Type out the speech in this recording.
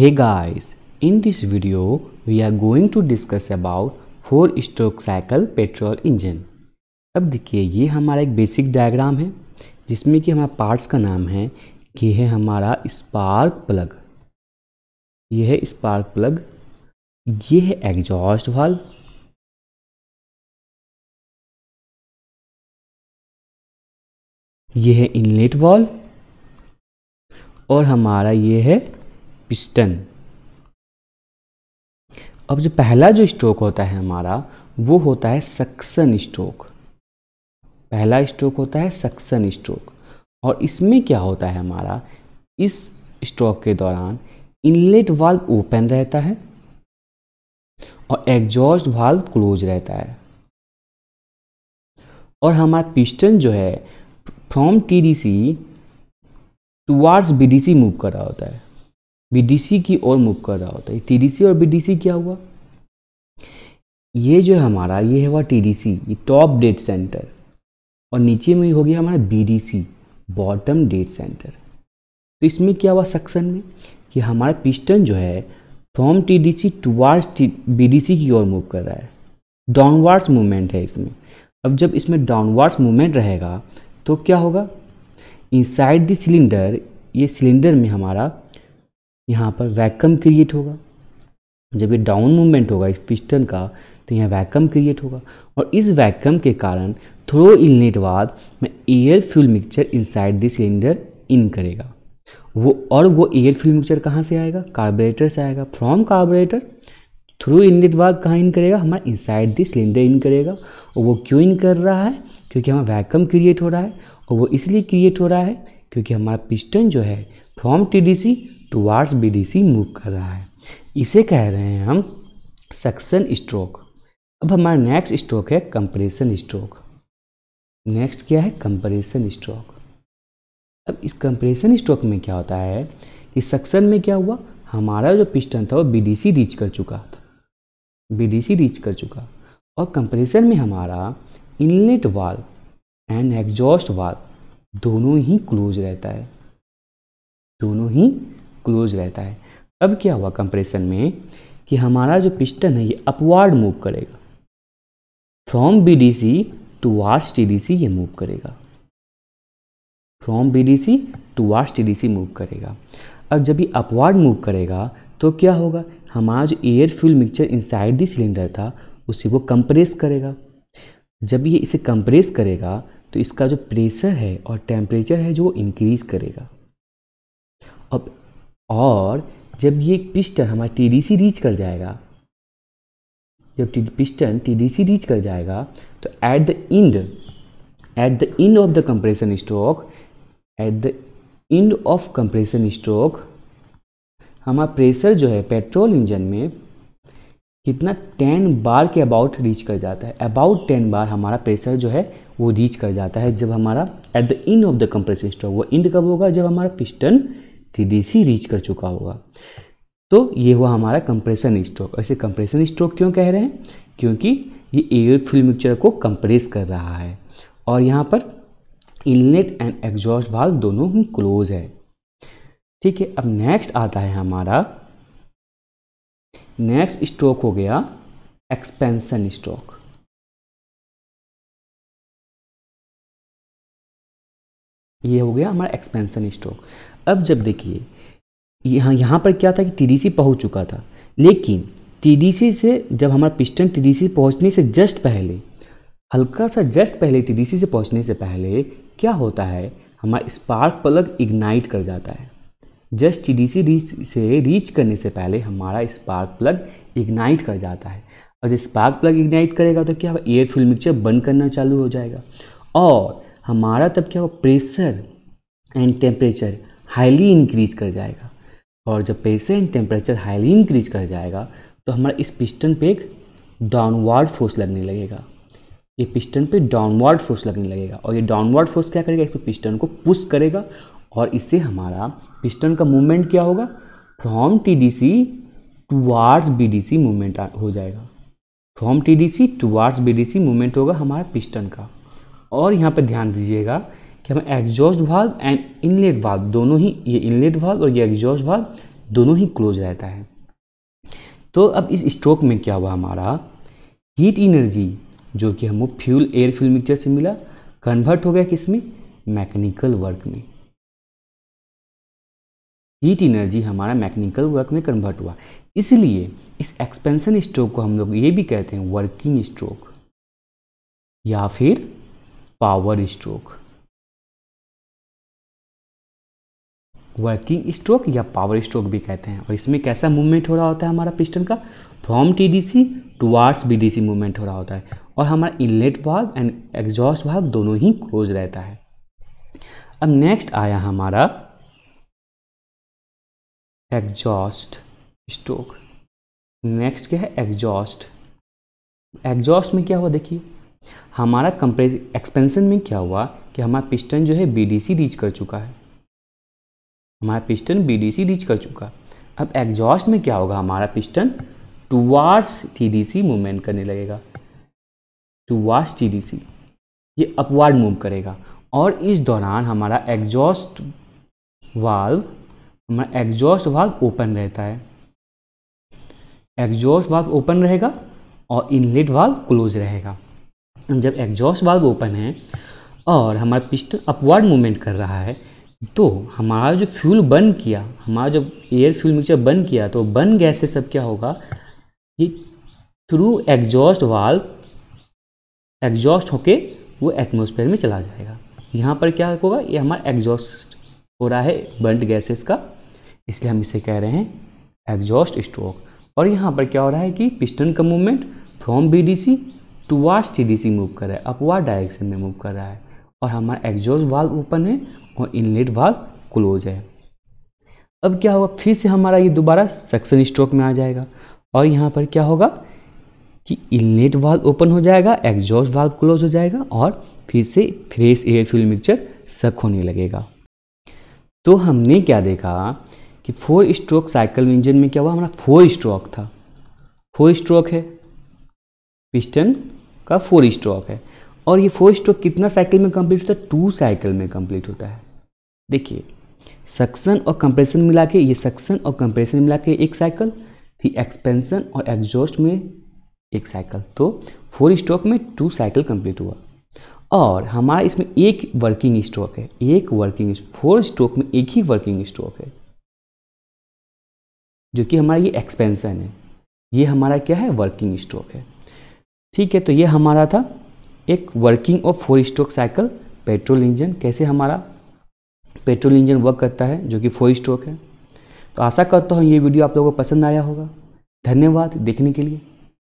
Hey guys, in this video we are going to discuss about four stroke cycle petrol engine अब देखिए ये हमारा एक basic diagram है जिसमें कि हमारा पार्ट्स का नाम है कि है हमारा स्पार्क प्लग यह है स्पार्क प्लग ये है एग्जॉस्ट वाल यह है इनलेट वॉल्व और हमारा यह है पिस्टन अब जो पहला जो स्ट्रोक होता है हमारा वो होता है सक्सन स्ट्रोक पहला स्ट्रोक होता है सक्सन स्ट्रोक और इसमें क्या होता है हमारा इस स्ट्रोक के दौरान इनलेट वाल्व ओपन रहता है और एग्जॉस्ट वाल्व क्लोज रहता है और हमारा पिस्टन जो है from TDC towards B move कर रहा होता है बीडीसी की ओर मूव कर रहा होता है टीडीसी और बीडीसी क्या हुआ ये जो है हमारा ये है हुआ टीडीसी ये टॉप डेट सेंटर और नीचे में हो गया हमारा बीडीसी बॉटम डेट सेंटर तो इसमें क्या हुआ सक्शन में कि हमारा पिस्टन जो है from T D C towards B D C की ओर मूव कर रहा है डाउनवार्ड्स मूवमेंट है इसमें अब जब इसमें डाउनवार्ड्स मूवमेंट रहेगा तो क्या होगा इनसाइड द सिलेंडर ये सिलेंडर में हमारा यहाँ पर वैकम क्रिएट होगा जब ये डाउन मूवमेंट होगा इस पिस्टन का तो यहाँ वैकम क्रिएट होगा और इस वैकम के कारण थ्रो इलने बाद में air fuel mixture inside the cylinder in करेगा वो और वो एयर फ्यूल मिक्सचर कहाँ से आएगा कार्बोरेटर से आएगा from carburettor through inlet valve कहाँ इन करेगा हमारा इनसाइड दी सिलेंडर इन करेगा और वो क्यों इन कर रहा है क्योंकि हमारा वैकम क्रिएट हो रहा है और वो इसलिए क्रिएट हो रहा है क्योंकि हमारा पिस्टन जो है from TDC towards BDC move कर रहा है इसे कह रहे हैं हम सक्सन स्ट्रोक अब हमारा नेक्स्ट स्ट्रोक है कंप्रेशन स्ट्रोक नेक्स्ट क्या है कंप्रेशन स्ट्रोक अब इस कंप्रेशन स्ट्रोक में क्या होता है कि सक्सन में क्या हुआ हमारा जो पिस्टन था वो बीडीसी रीच कर चुका था बीडीसी रीच कर चुका और कंप्रेशन में हमारा इनलेट वाल एंड एग्जॉस्ट वाल दोनों ही क्लोज रहता है दोनों ही क्लोज रहता है अब क्या हुआ कंप्रेशन में कि हमारा जो पिस्टन है ये अपवार्ड मूव करेगा from B D C towards T D C ये मूव करेगा from B D C towards T D C move करेगा अब जब ये अपवार्ड मूव करेगा तो क्या होगा हमारा जो air fuel mixture inside the cylinder था उसे वो कंप्रेस करेगा जब ये इसे कंप्रेस करेगा तो इसका जो प्रेशर है और टेम्परेचर है जो वो इंक्रीज करेगा अब और जब ये पिस्टन हमारा टीडीसी रीच कर जाएगा जब पिस्टन टीडीसी रीच कर जाएगा तो at the end at the end of the compression stroke at the end of compression stroke हमारा प्रेशर जो है पेट्रोल इंजन में कितना टेन बार के अबाउट रीच कर जाता है अबाउट टेन बार हमारा प्रेशर जो है वो रीच कर जाता है जब हमारा at the end of the compression stroke वो इंड कब होगा जब हमारा पिस्टन थीडीसी रीच कर चुका होगा तो ये हुआ हमारा कंप्रेशन स्ट्रोक ऐसे कंप्रेशन स्ट्रोक क्यों कह रहे हैं क्योंकि ये एयर फिल्म मिक्सचर को कंप्रेस कर रहा है और यहाँ पर इनलेट एंड एग्जॉस्ट वाल्व दोनों ही क्लोज है ठीक है अब नेक्स्ट आता है हमारा नेक्स्ट स्ट्रोक हो गया एक्सपेंशन स्ट्रोक ये हो गया हमारा एक्सपेंशन स्ट्रोक अब जब देखिए यहाँ यहाँ पर क्या था कि टी पहुँच चुका था लेकिन टी से जब हमारा पिस्टन टी पहुँचने से जस्ट पहले हल्का सा जस्ट पहले टी से पहुँचने से पहले क्या होता है हमारा स्पार्क प्लग इग्नाइट कर जाता है जस्ट टी डी रीच से रीच करने से पहले हमारा स्पार्क प्लग इग्नाइट कर जाता है और जब स्पार्क प्लग इग्नाइट करेगा तो क्या होगा एयर फ्यूल मिक्सचर बंद करना चालू हो जाएगा और हमारा तब क्या होगा pressure and temperature highly increase कर जाएगा और जब पेशेंट टेम्परेचर हाईली इंक्रीज कर जाएगा तो हमारा इस पिस्टन पे एक डाउनवर्ड फोर्स लगने लगेगा ये पिस्टन पे डाउनवर्ड फोर्स लगने लगेगा और ये डाउनवर्ड फोर्स क्या करेगा इस पर पिस्टन को पुश करेगा और इससे हमारा पिस्टन का मूवमेंट क्या होगा from T D C towards B D C movement हो जाएगा from T D C towards B D C movement होगा हमारा पिस्टन का और यहाँ पर ध्यान दीजिएगा कि हमें exhaust valve and inlet valve दोनों ही ये इनलेट वाल्व और ये एग्जॉस्ट वाल्व दोनों ही क्लोज रहता है तो अब इस स्ट्रोक में क्या हुआ हमारा हीट इनर्जी जो कि हमको फ्यूल एयर फ्यूल मिक्सचर से मिला कन्वर्ट हो गया किस में मैकेनिकल वर्क में हीट इनर्जी हमारा मैकेनिकल वर्क में कन्वर्ट हुआ इसलिए इस एक्सपेंशन स्ट्रोक को हम लोग ये भी कहते हैं वर्किंग स्ट्रोक या फिर पावर स्ट्रोक वर्किंग स्ट्रोक या पावर स्ट्रोक भी कहते हैं और इसमें कैसा मूवमेंट हो रहा होता है हमारा पिस्टन का from T D C towards B D C movement हो रहा होता है और हमारा inlet valve and exhaust valve दोनों ही क्लोज रहता है अब नेक्स्ट आया हमारा एग्जॉस्ट स्ट्रोक नेक्स्ट क्या है एग्जॉस्ट एग्जॉस्ट में क्या हुआ देखिए हमारा कंप्रेस एक्सपेंसन में क्या हुआ कि हमारा पिस्टन जो है बीडीसी रीच कर चुका है हमारा piston B D C reach कर चुका अब एग्जॉस्ट में क्या होगा हमारा piston towards T D C movement करने लगेगा टूवार्स टी डी सी ये अपवार्ड मूव करेगा और इस दौरान हमारा एग्जॉस्ट वाल्व हमारा एग्जॉस्ट वाल्व ओपन रहता है एग्जॉस्ट वाल्व ओपन रहेगा और इनलेट वाल्व क्लोज रहेगा जब एग्जॉस्ट वाल्व ओपन है और हमारा पिस्टन अपवर्ड मूवमेंट कर रहा है तो हमारा जो फ्यूल बर्न किया हमारा जो एयर फ्यूल मिक्सचर बर्न किया तो बर्न गैस से सब क्या होगा कि थ्रू एग्जॉस्ट वाल एग्जॉस्ट होके वो एटमोसफेयर में चला जाएगा यहाँ पर क्या होगा ये हमारा एग्जॉस्ट हो रहा है बर्न गैसेस का इसलिए हम इसे कह रहे हैं एग्जॉस्ट स्ट्रोक और यहाँ पर क्या हो रहा है कि पिस्टन का movement from B D C towards T D C move कर रहा है अपवार डायरेक्शन में मूव कर रहा है और हमारा एग्जॉस्ट वाल्व ओपन है और इनलेट वाल क्लोज है अब क्या होगा फिर से हमारा ये दोबारा सक्सन स्ट्रोक में आ जाएगा और यहाँ पर क्या होगा कि इनलेट वाल्व ओपन हो जाएगा एग्जॉस्ट वाल्व क्लोज हो जाएगा और फिर से फ्रेश एयर फ्यूल मिक्सचर सक होने लगेगा तो हमने क्या देखा कि फोर स्ट्रोक साइकिल इंजन में क्या हुआ हमारा फोर स्ट्रोक था फोर स्ट्रोक है पिस्टन का फोर स्ट्रोक है और ये फोर स्ट्रोक कितना साइकिल में कंप्लीट होता है टू साइकिल में कंप्लीट होता है देखिए सक्शन और कंप्रेशन मिला के ये सक्सन और कंप्रेशन मिला के एक साइकिल फिर एक्सपेंसन और एग्जॉस्ट में एक साइकिल तो फोर स्ट्रोक में टू साइकिल कंप्लीट हुआ और हमारा इसमें एक वर्किंग स्ट्रोक है एक वर्किंग फोर स्ट्रोक में एक ही वर्किंग स्ट्रोक है जो कि हमारा ये एक्सपेंसन है ये हमारा क्या है वर्किंग स्ट्रोक है ठीक है तो ये हमारा था एक वर्किंग और four stroke cycle petrol engine कैसे हमारा पेट्रोल इंजन वर्क करता है जो कि फोर स्ट्रोक है तो आशा करता हूँ ये वीडियो आप लोगों को पसंद आया होगा धन्यवाद देखने के लिए